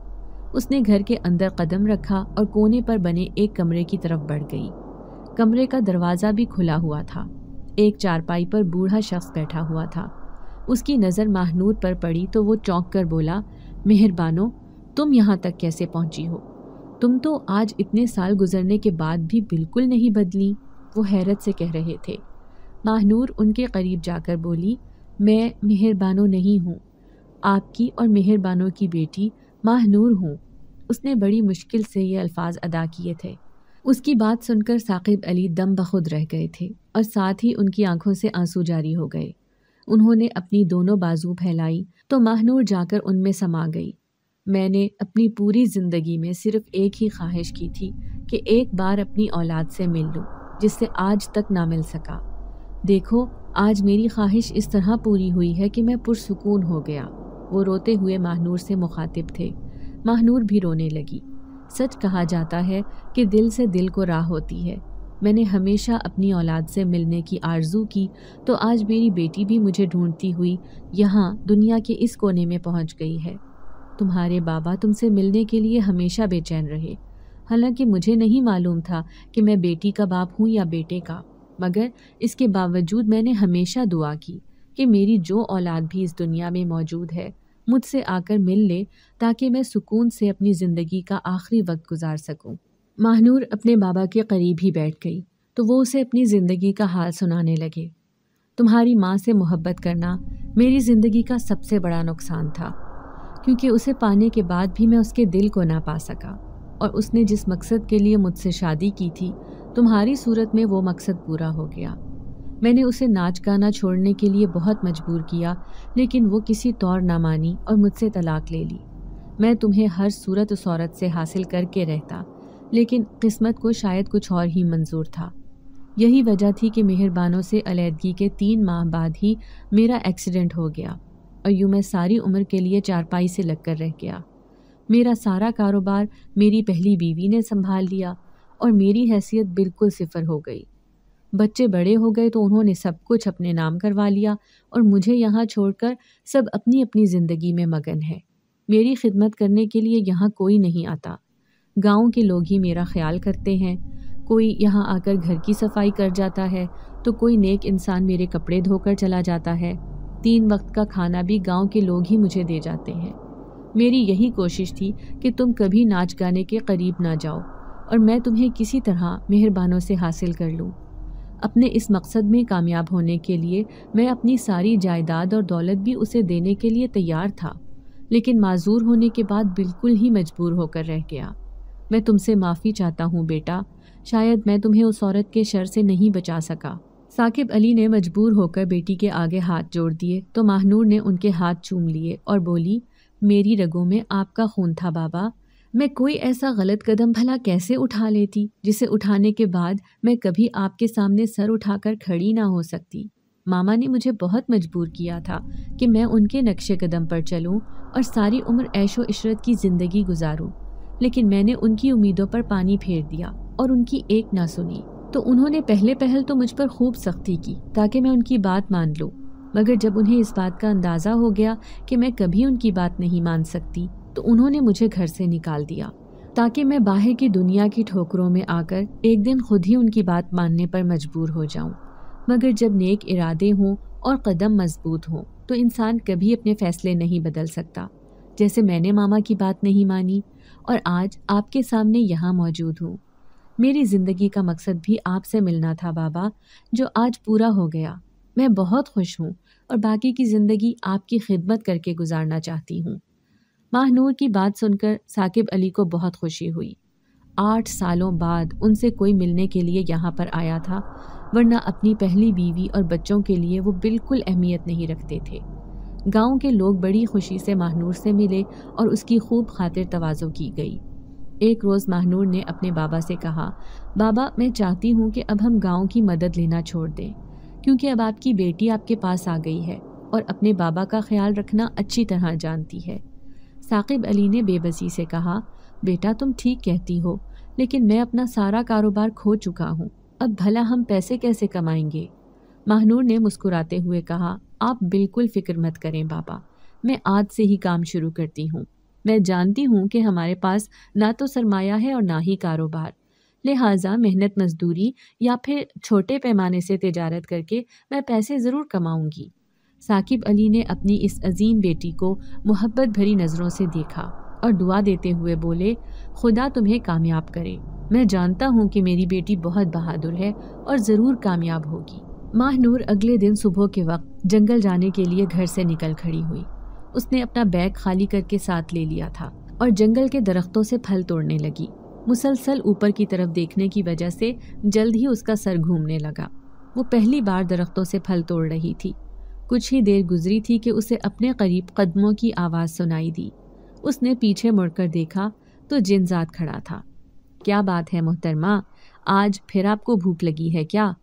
उसने घर के अंदर कदम रखा और कोने पर बने एक कमरे की तरफ बढ़ गई कमरे का दरवाज़ा भी खुला हुआ था एक चारपाई पर बूढ़ा शख्स बैठा हुआ था उसकी नज़र माहनूर पर पड़ी तो वो चौंक कर बोला मेहरबानो तुम यहाँ तक कैसे पहुँची हो तुम तो आज इतने साल गुजरने के बाद भी बिल्कुल नहीं बदली वो हैरत से कह रहे थे माहनूर उनके करीब जाकर बोली मैं मेहरबानो नहीं हूँ आपकी और मेहरबानो की बेटी माहनूर हूँ उसने बड़ी मुश्किल से ये अल्फाज अदा किए थे उसकी बात सुनकर साकिब अली दम बखुद रह गए थे और साथ ही उनकी आंखों से आंसू जारी हो गए उन्होंने अपनी दोनों बाजू फैलाई तो महानूर जाकर उनमें समा गई मैंने अपनी पूरी ज़िंदगी में सिर्फ एक ही ख्वाहिश की थी कि एक बार अपनी औलाद से मिल लूँ जिससे आज तक ना मिल सका देखो आज मेरी ख्वाहिश इस तरह पूरी हुई है कि मैं पुरसकून हो गया वो रोते हुए महानूर से मुखातिब थे महानूर भी रोने लगी सच कहा जाता है कि दिल से दिल को राह होती है मैंने हमेशा अपनी औलाद से मिलने की आरज़ू की तो आज मेरी बेटी भी मुझे ढूंढती हुई यहाँ दुनिया के इस कोने में पहुँच गई है तुम्हारे बाबा तुमसे मिलने के लिए हमेशा बेचैन रहे हालांकि मुझे नहीं मालूम था कि मैं बेटी का बाप हूँ या बेटे का मगर इसके बावजूद मैंने हमेशा दुआ की कि मेरी जो औलाद भी इस दुनिया में मौजूद है मुझसे आकर मिल ले ताकि मैं सुकून से अपनी ज़िंदगी का आखिरी वक्त गुजार सकूँ महनूर अपने बाबा के करीब ही बैठ गई तो वो उसे अपनी ज़िंदगी का हाल सुनाने लगे तुम्हारी माँ से मोहब्बत करना मेरी ज़िंदगी का सबसे बड़ा नुकसान था क्योंकि उसे पाने के बाद भी मैं उसके दिल को ना पा सका और उसने जिस मकसद के लिए मुझसे शादी की थी तुम्हारी सूरत में वो मकसद पूरा हो गया मैंने उसे नाच गाना छोड़ने के लिए बहुत मजबूर किया लेकिन वो किसी तौर ना मानी और मुझसे तलाक ले ली मैं तुम्हें हर सूरत सूरत से हासिल करके रहता लेकिन किस्मत को शायद कुछ और ही मंजूर था यही वजह थी कि मेहरबानों से अलीहदगी के तीन माह बाद ही मेरा एक्सीडेंट हो गया और यूँ मैं सारी उम्र के लिए चारपाई से लगकर रह गया मेरा सारा कारोबार मेरी पहली बीवी ने संभाल लिया और मेरी हैसियत बिल्कुल सिफर हो गई बच्चे बड़े हो गए तो उन्होंने सब कुछ अपने नाम करवा लिया और मुझे यहाँ छोड़कर सब अपनी अपनी ज़िंदगी में मगन है मेरी खिदमत करने के लिए यहाँ कोई नहीं आता गांव के लोग ही मेरा ख्याल करते हैं कोई यहाँ आकर घर की सफाई कर जाता है तो कोई नेक इंसान मेरे कपड़े धोकर चला जाता है तीन वक्त का खाना भी गांव के लोग ही मुझे दे जाते हैं मेरी यही कोशिश थी कि तुम कभी नाच गाने के करीब ना जाओ और मैं तुम्हें किसी तरह मेहरबानों से हासिल कर लूँ अपने इस मकसद में कामयाब होने के लिए मैं अपनी सारी जायदाद और दौलत भी उसे देने के लिए तैयार था लेकिन माजूर होने के बाद बिल्कुल ही मजबूर होकर रह गया मैं तुमसे माफ़ी चाहता हूँ बेटा शायद मैं तुम्हें उस औरत के शर से नहीं बचा सका साकिब अली ने मजबूर होकर बेटी के आगे हाथ जोड़ दिए तो माहनूर ने उनके हाथ चूम लिए और बोली मेरी रगों में आपका खून था बाबा मैं कोई ऐसा गलत कदम भला कैसे उठा लेती जिसे उठाने के बाद मैं कभी आपके सामने सर उठाकर खड़ी ना हो सकती मामा ने मुझे बहुत मजबूर किया था कि मैं उनके नक्शे कदम पर चलूं और सारी उम्र ऐशो इशरत की ज़िंदगी गुजारूं लेकिन मैंने उनकी उम्मीदों पर पानी फेर दिया और उनकी एक ना सुनी तो उन्होंने पहले पहल तो मुझ पर खूब सख्ती की ताकि मैं उनकी बात मान लूँ मगर जब उन्हें इस बात का अंदाज़ा हो गया कि मैं कभी उनकी बात नहीं मान सकती तो उन्होंने मुझे घर से निकाल दिया ताकि मैं बाहर की दुनिया की ठोकरों में आकर एक दिन खुद ही उनकी बात मानने पर मजबूर हो जाऊं। मगर जब नेक इरादे हों और कदम मजबूत हों तो इंसान कभी अपने फैसले नहीं बदल सकता जैसे मैंने मामा की बात नहीं मानी और आज आपके सामने यहाँ मौजूद हूँ मेरी ज़िंदगी का मकसद भी आपसे मिलना था बाबा जो आज पूरा हो गया मैं बहुत खुश हूँ और बाकी की ज़िंदगी आपकी खिदमत करके गुजारना चाहती हूँ माहनूर की बात सुनकर साकिब अली को बहुत खुशी हुई आठ सालों बाद उनसे कोई मिलने के लिए यहाँ पर आया था वरना अपनी पहली बीवी और बच्चों के लिए वो बिल्कुल अहमियत नहीं रखते थे गांव के लोग बड़ी खुशी से महानूर से मिले और उसकी खूब खातिर तवाज़ो की गई एक रोज़ महानूर ने अपने बाबा से कहा बाबा मैं चाहती हूँ कि अब हम गांव की मदद लेना छोड़ दें क्योंकि अब आपकी बेटी आपके पास आ गई है और अपने बाबा का ख्याल रखना अच्छी तरह जानती है साकिब अली ने बेबसी से कहा बेटा तुम ठीक कहती हो लेकिन मैं अपना सारा कारोबार खो चुका हूँ अब भला हम पैसे कैसे कमाएंगे महानूर ने मुस्कुराते हुए कहा आप बिल्कुल फिक्र मत करें बाबा मैं आज से ही काम शुरू करती हूँ मैं जानती हूँ कि हमारे पास ना तो सरमाया है और ना ही कारोबार लिहाजा मेहनत मजदूरी या फिर छोटे पैमाने से तजारत करके मैं पैसे ज़रूर कमाऊँगी साकिब अली ने अपनी इस अजीम बेटी को मोहब्बत भरी नज़रों से देखा और दुआ देते हुए बोले खुदा तुम्हें कामयाब करे मैं जानता हूँ कि मेरी बेटी बहुत बहादुर है और ज़रूर कामयाब होगी माह नूर अगले दिन सुबह के वक्त जंगल जाने के लिए घर से निकल खड़ी हुई उसने अपना बैग खाली करके साथ ले लिया था और जंगल के दरख्तों से फल तोड़ने लगी मुसलसल ऊपर की तरफ देखने की वजह से जल्द ही उसका सर घूमने लगा वो पहली बार दरख्तों से फल तोड़ रही थी कुछ ही देर गुजरी थी कि उसे अपने करीब कदमों की आवाज़ सुनाई दी उसने पीछे मुड़कर देखा तो जिनजात खड़ा था क्या बात है मोहतरमा आज फिर आपको भूख लगी है क्या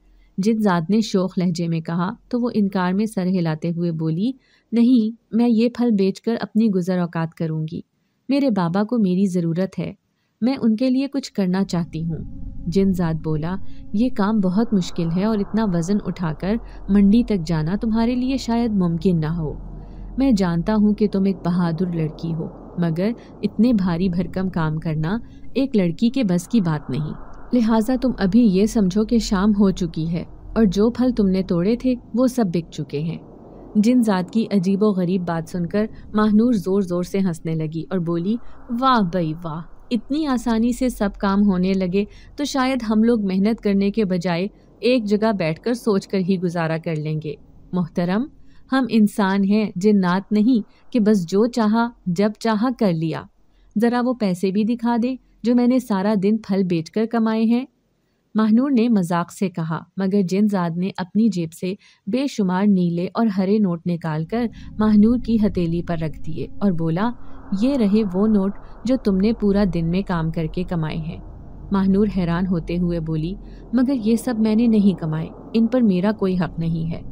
जिदजाद ने शोक लहजे में कहा तो वो इनकार में सर हिलाते हुए बोली नहीं मैं ये फल बेचकर अपनी गुजर औकात करूँगी मेरे बाबा को मेरी ज़रूरत है मैं उनके लिए कुछ करना चाहती हूँ जिनजाद बोला ये काम बहुत मुश्किल है और इतना वज़न उठाकर मंडी तक जाना तुम्हारे लिए शायद मुमकिन ना हो मैं जानता हूँ कि तुम एक बहादुर लड़की हो मगर इतने भारी भरकम काम करना एक लड़की के बस की बात नहीं लिहाजा तुम अभी ये समझो कि शाम हो चुकी है और जो फल तुमने तोड़े थे वो सब बिक चुके हैं जिन जात की अजीब गरीब बात सुनकर महानूर ज़ोर ज़ोर से हंसने लगी और बोली वाह बई वाह इतनी आसानी से सब काम होने लगे तो शायद हम लोग मेहनत करने के बजाय एक जगह बैठकर सोचकर ही गुजारा कर लेंगे मोहतरम हम इंसान हैं जिन्नात नहीं कि बस जो चाहा जब चाहा कर लिया ज़रा वो पैसे भी दिखा दे जो मैंने सारा दिन फल बेच कमाए हैं महानूर ने मजाक से कहा मगर जिनजाद ने अपनी जेब से बेशुमार नीले और हरे नोट निकालकर महानूर की हथेली पर रख दिए और बोला ये रहे वो नोट जो तुमने पूरा दिन में काम करके कमाए हैं महानूर हैरान होते हुए बोली मगर ये सब मैंने नहीं कमाए इन पर मेरा कोई हक नहीं है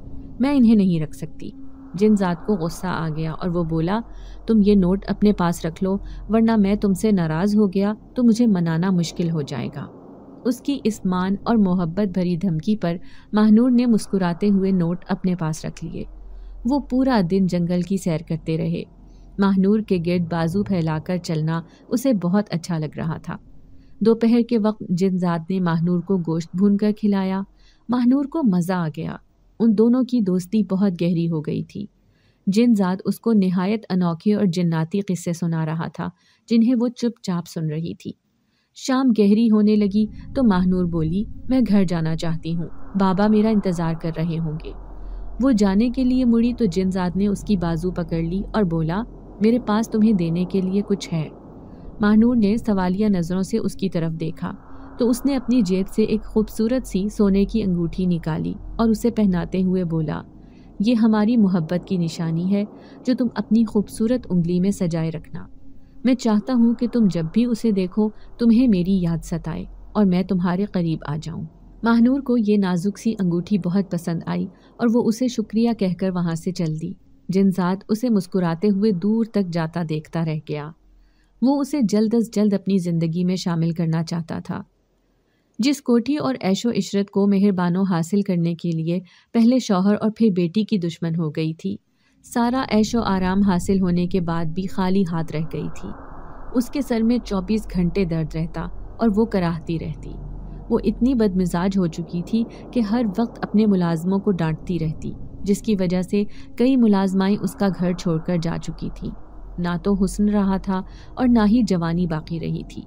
मैं इन्हें नहीं रख सकती जिन ज़ात को गुस्सा आ गया और वो बोला तुम ये नोट अपने पास रख लो वरना मैं तुमसे नाराज़ हो गया तो मुझे मनाना मुश्किल हो जाएगा उसकी इस मान और मोहब्बत भरी धमकी पर महानूर ने मुस्कुराते हुए नोट अपने पास रख लिए वो पूरा दिन जंगल की सैर करते रहे महानूर के गिर्द बाजू फैलाकर चलना उसे बहुत अच्छा लग रहा था दोपहर के वक्त जिनजात ने महानूर को गोश्त भून कर खिलाया महानूर को मज़ा आ गया उन दोनों की दोस्ती बहुत गहरी हो गई थी जिनजात उसको नहायत अनोखे और जन्नाती किस्से सुना रहा था जिन्हें वो चुपचाप सुन रही थी शाम गहरी होने लगी तो माहनूर बोली मैं घर जाना चाहती हूँ बाबा मेरा इंतज़ार कर रहे होंगे वो जाने के लिए मुड़ी तो जिनजात ने उसकी बाजू पकड़ ली और बोला मेरे पास तुम्हें देने के लिए कुछ है माहनूर ने सवालिया नज़रों से उसकी तरफ देखा तो उसने अपनी जेब से एक खूबसूरत सी सोने की अंगूठी निकाली और उसे पहनाते हुए बोला ये हमारी मोहब्बत की निशानी है जो तुम अपनी खूबसूरत उंगली में सजाए रखना मैं चाहता हूँ कि तुम जब भी उसे देखो तुम्हें मेरी याद सताए और मैं तुम्हारे करीब आ जाऊँ महानूर को ये नाजुक सी अंगूठी बहुत पसंद आई और वो उसे शुक्रिया कहकर वहाँ से चल दी जिनजात उसे मुस्कुराते हुए दूर तक जाता देखता रह गया वो उसे जल्द अज जल्द अपनी ज़िंदगी में शामिल करना चाहता था जिस कोठी और ऐशो इशरत को मेहरबानो हासिल करने के लिए पहले शौहर और फिर बेटी की दुश्मन हो गई थी सारा ऐशो आराम हासिल होने के बाद भी खाली हाथ रह गई थी उसके सर में 24 घंटे दर्द रहता और वो कराहती रहती वो इतनी बदमिजाज हो चुकी थी कि हर वक्त अपने मुलाजमों को डांटती रहती जिसकी वजह से कई मुलाजमाएँ उसका घर छोड़कर जा चुकी थी ना तो हुसन रहा था और ना ही जवानी बाकी रही थी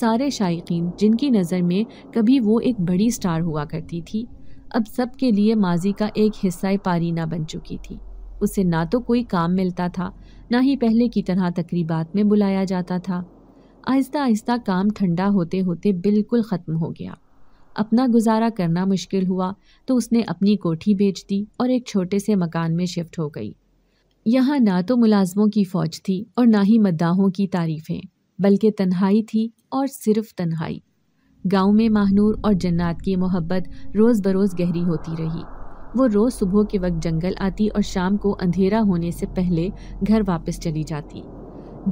सारे शायकीन जिनकी नज़र में कभी वो एक बड़ी स्टार हुआ करती थी अब सब के लिए माजी का एक हिस्सा पारीना बन चुकी थी उसे ना तो कोई काम मिलता था ना ही पहले की तरह तकरीबात में बुलाया जाता था आहिस्ता आहिस्ता काम ठंडा होते होते बिल्कुल ख़त्म हो गया अपना गुजारा करना मुश्किल हुआ तो उसने अपनी कोठी बेच दी और एक छोटे से मकान में शिफ्ट हो गई यहाँ ना तो मुलाजमों की फ़ौज थी और ना ही मद्दाहों की तारीफ़ें बल्कि तन्हाई थी और सिर्फ तन्हाई गांव में महानूर और जन्नात की मोहब्बत रोज़ बरोज़ गहरी होती रही वो रोज़ सुबह के वक्त जंगल आती और शाम को अंधेरा होने से पहले घर वापस चली जाती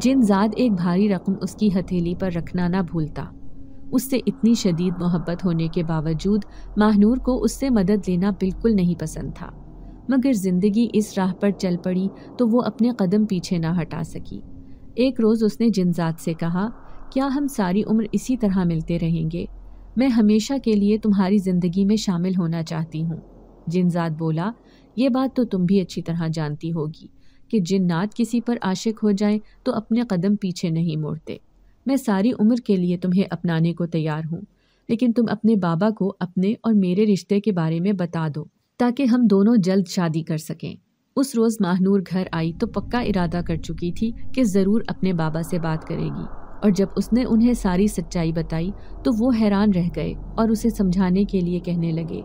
जिन जाद एक भारी रकम उसकी हथेली पर रखना ना भूलता उससे इतनी शदीद मोहब्बत होने के बावजूद महानूर को उससे मदद लेना बिल्कुल नहीं पसंद था मगर ज़िंदगी इस राह पर चल पड़ी तो वो अपने कदम पीछे ना हटा सकी एक रोज़ उसने जिनजात से कहा क्या हम सारी उम्र इसी तरह मिलते रहेंगे मैं हमेशा के लिए तुम्हारी ज़िंदगी में शामिल होना चाहती हूँ जिनजात बोला ये बात तो तुम भी अच्छी तरह जानती होगी कि जिन्नात किसी पर आशिक हो जाए तो अपने कदम पीछे नहीं मोड़ते मैं सारी उम्र के लिए तुम्हें अपनाने को तैयार हूँ लेकिन तुम अपने बाबा को अपने और मेरे रिश्ते के बारे में बता दो ताकि हम दोनों जल्द शादी कर सकें उस रोज़ महानूर घर आई तो पक्का इरादा कर चुकी थी कि ज़रूर अपने बाबा से बात करेगी और जब उसने उन्हें सारी सच्चाई बताई तो वो हैरान रह गए और उसे समझाने के लिए कहने लगे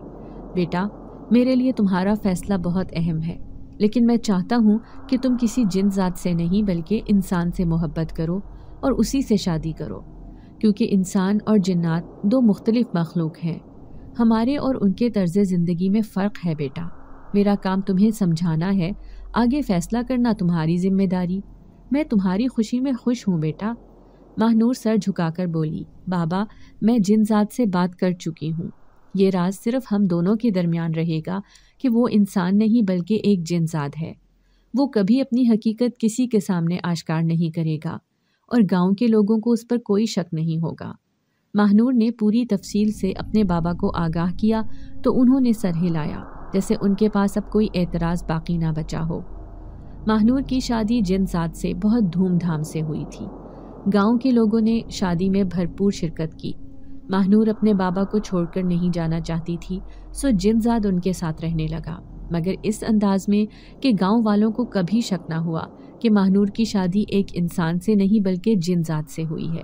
बेटा मेरे लिए तुम्हारा फैसला बहुत अहम है लेकिन मैं चाहता हूँ कि तुम किसी जिन जात से नहीं बल्कि इंसान से मोहब्बत करो और उसी से शादी करो क्योंकि इंसान और जिन्नात दो मुख्तलिफ मखलूक हैं हमारे और उनके तर्ज ज़िंदगी में फ़र्क है बेटा मेरा काम तुम्हें समझाना है आगे फैसला करना तुम्हारी जिम्मेदारी मैं तुम्हारी खुशी में खुश हूँ बेटा महानूर सर झुकाकर बोली बाबा मैं जिन जात से बात कर चुकी हूँ ये राज सिर्फ हम दोनों के दरमियान रहेगा कि वो इंसान नहीं बल्कि एक जिनजाद है वो कभी अपनी हकीकत किसी के सामने आश्कार नहीं करेगा और गांव के लोगों को उस पर कोई शक नहीं होगा महानूर ने पूरी तफसील से अपने बाबा को आगाह किया तो उन्होंने सर हिलाया जैसे उनके पास अब कोई एतराज़ बाकी ना बचा हो महानूर की शादी जिन सात से बहुत धूमधाम से हुई थी गांव के लोगों ने शादी में भरपूर शिरकत की महानूर अपने बाबा को छोड़कर नहीं जाना चाहती थी सो जिनजाद उनके साथ रहने लगा मगर इस अंदाज में कि गांव वालों को कभी शक ना हुआ कि महानूर की शादी एक इंसान से नहीं बल्कि जिनजात से हुई है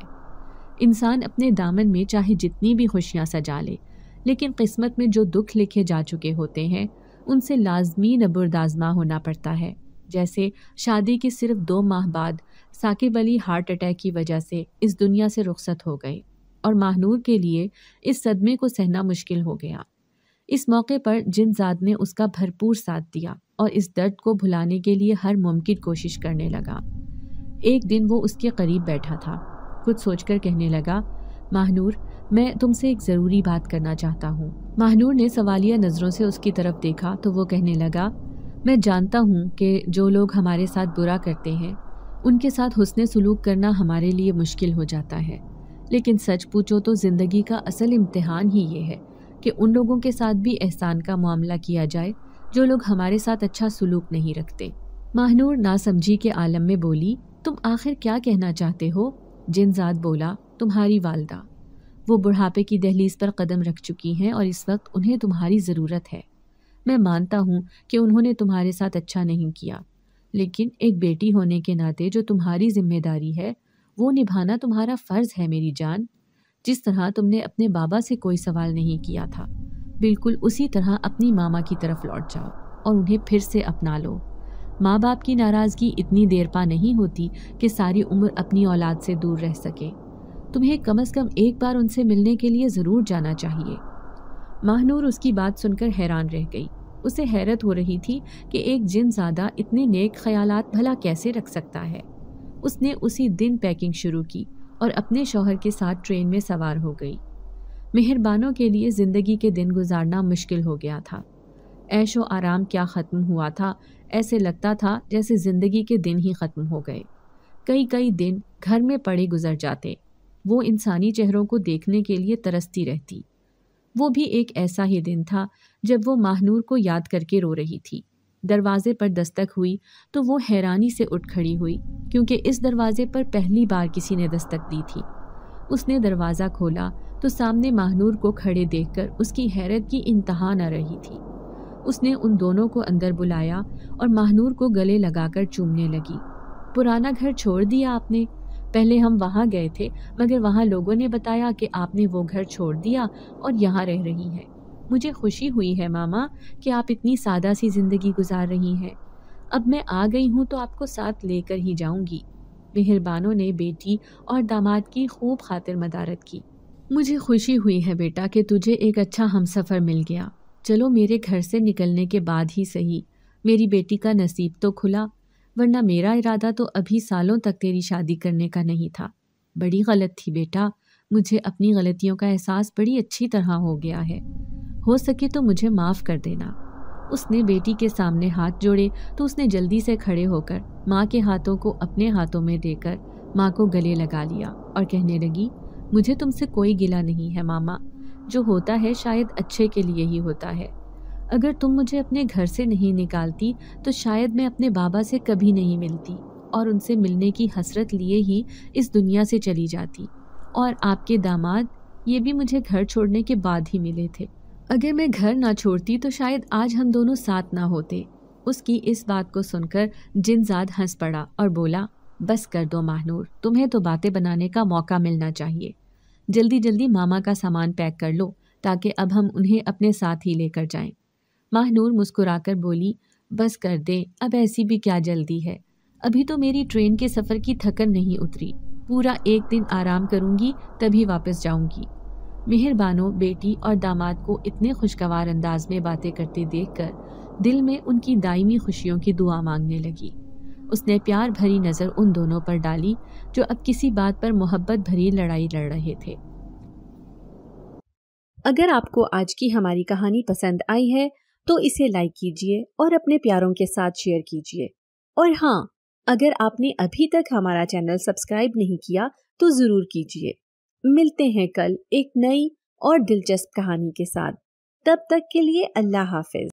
इंसान अपने दामन में चाहे जितनी भी खुशियाँ सजा ले लेकिन किस्मत में जो दुख लिखे जा चुके होते हैं उनसे लाजमी नबरदाजमा होना पड़ता है जैसे शादी के सिर्फ दो माह बाद साकिब अली हार्ट अटैक की वजह से इस दुनिया से रुखसत हो गए और महानूर के लिए इस सदमे को सहना मुश्किल हो गया इस मौके पर जिन जाद ने उसका भरपूर साथ दिया और इस दर्द को भुलाने के लिए हर मुमकिन कोशिश करने लगा एक दिन वो उसके करीब बैठा था कुछ सोचकर कहने लगा महानूर मैं तुमसे एक ज़रूरी बात करना चाहता हूँ महानूर ने सवालिया नज़रों से उसकी तरफ देखा तो वो कहने लगा मैं जानता हूँ कि जो लोग हमारे साथ बुरा करते हैं उनके साथ हुसन सलूक करना हमारे लिए मुश्किल हो जाता है लेकिन सच पूछो तो ज़िंदगी का असल इम्तहान ही ये है कि उन लोगों के साथ भी एहसान का मामला किया जाए जो लोग हमारे साथ अच्छा सलूक नहीं रखते महानूर नासमझी के आलम में बोली तुम आखिर क्या कहना चाहते हो जिनजात बोला तुम्हारी वालदा वो बुढ़ापे की दहलीज पर कदम रख चुकी हैं और इस वक्त उन्हें तुम्हारी ज़रूरत है मैं मानता हूँ कि उन्होंने तुम्हारे साथ अच्छा नहीं किया लेकिन एक बेटी होने के नाते जो तुम्हारी जिम्मेदारी है वो निभाना तुम्हारा फ़र्ज़ है मेरी जान जिस तरह तुमने अपने बाबा से कोई सवाल नहीं किया था बिल्कुल उसी तरह अपनी मामा की तरफ लौट जाओ और उन्हें फिर से अपना लो माँ बाप की नाराज़गी इतनी देर पा नहीं होती कि सारी उम्र अपनी औलाद से दूर रह सके तुम्हें कम अज़ कम एक बार उनसे मिलने के लिए ज़रूर जाना चाहिए महानूर उसकी बात सुनकर हैरान रह गई उसे हैरत हो रही थी कि एक जिन ज़्यादा इतने नेक ख्याल भला कैसे रख सकता है उसने उसी दिन पैकिंग शुरू की और अपने शौहर के साथ ट्रेन में सवार हो गई मेहरबानों के लिए ज़िंदगी के दिन गुजारना मुश्किल हो गया था ऐशो आराम क्या ख़त्म हुआ था ऐसे लगता था जैसे ज़िंदगी के दिन ही ख़त्म हो गए कई कई दिन घर में पड़े गुजर जाते वो इंसानी चेहरों को देखने के लिए तरसती रहती वो भी एक ऐसा ही दिन था जब वो माहनूर को याद करके रो रही थी दरवाजे पर दस्तक हुई तो वो हैरानी से उठ खड़ी हुई क्योंकि इस दरवाजे पर पहली बार किसी ने दस्तक दी थी उसने दरवाज़ा खोला तो सामने माहनूर को खड़े देखकर उसकी हैरत की इंतहा न रही थी उसने उन दोनों को अंदर बुलाया और माहनूर को गले लगाकर चूमने लगी पुराना घर छोड़ दिया आपने पहले हम वहाँ गए थे मगर वहाँ लोगों ने बताया कि आपने वो घर छोड़ दिया और यहाँ रह रही हैं मुझे खुशी हुई है मामा कि आप इतनी सादा सी ज़िंदगी गुजार रही हैं अब मैं आ गई हूँ तो आपको साथ लेकर ही जाऊँगी मेहरबानों ने बेटी और दामाद की खूब खातिर मदारत की मुझे खुशी हुई है बेटा कि तुझे एक अच्छा हम सफ़र मिल गया चलो मेरे घर से निकलने के बाद ही सही मेरी बेटी का नसीब तो खुला वरना मेरा इरादा तो अभी सालों तक तेरी शादी करने का नहीं था बड़ी गलत थी बेटा मुझे अपनी गलतियों का एहसास बड़ी अच्छी तरह हो गया है हो सके तो मुझे माफ़ कर देना उसने बेटी के सामने हाथ जोड़े तो उसने जल्दी से खड़े होकर माँ के हाथों को अपने हाथों में देकर माँ को गले लगा लिया और कहने लगी मुझे तुमसे कोई गिला नहीं है मामा जो होता है शायद अच्छे के लिए ही होता है अगर तुम मुझे अपने घर से नहीं निकालती तो शायद मैं अपने बाबा से कभी नहीं मिलती और उनसे मिलने की हसरत लिए ही इस दुनिया से चली जाती और आपके दामाद ये भी मुझे घर छोड़ने के बाद ही मिले थे अगर मैं घर ना छोड़ती तो शायद आज हम दोनों साथ ना होते उसकी इस बात को सुनकर जिनजाद हंस पड़ा और बोला बस कर दो महानूर तुम्हें तो बातें बनाने का मौका मिलना चाहिए जल्दी जल्दी मामा का सामान पैक कर लो ताकि अब हम उन्हें अपने साथ ही लेकर जाएं। माहनूर मुस्कुराकर बोली बस कर दे अब ऐसी भी क्या जल्दी है अभी तो मेरी ट्रेन के सफ़र की थकन नहीं उतरी पूरा एक दिन आराम करूंगी तभी वापस जाऊंगी मेहरबानो बेटी और दामाद को इतने खुशगवार अंदाज में बातें करते देखकर दिल में उनकी दायमी खुशियों की दुआ मांगने लगी उसने प्यार भरी नज़र उन दोनों पर डाली जो अब किसी बात पर मोहब्बत भरी लड़ाई लड़ रहे थे अगर आपको आज की हमारी कहानी पसंद आई है तो इसे लाइक कीजिए और अपने प्यारों के साथ शेयर कीजिए और हाँ अगर आपने अभी तक हमारा चैनल सब्सक्राइब नहीं किया तो ज़रूर कीजिए मिलते हैं कल एक नई और दिलचस्प कहानी के साथ तब तक के लिए अल्लाह हाफिज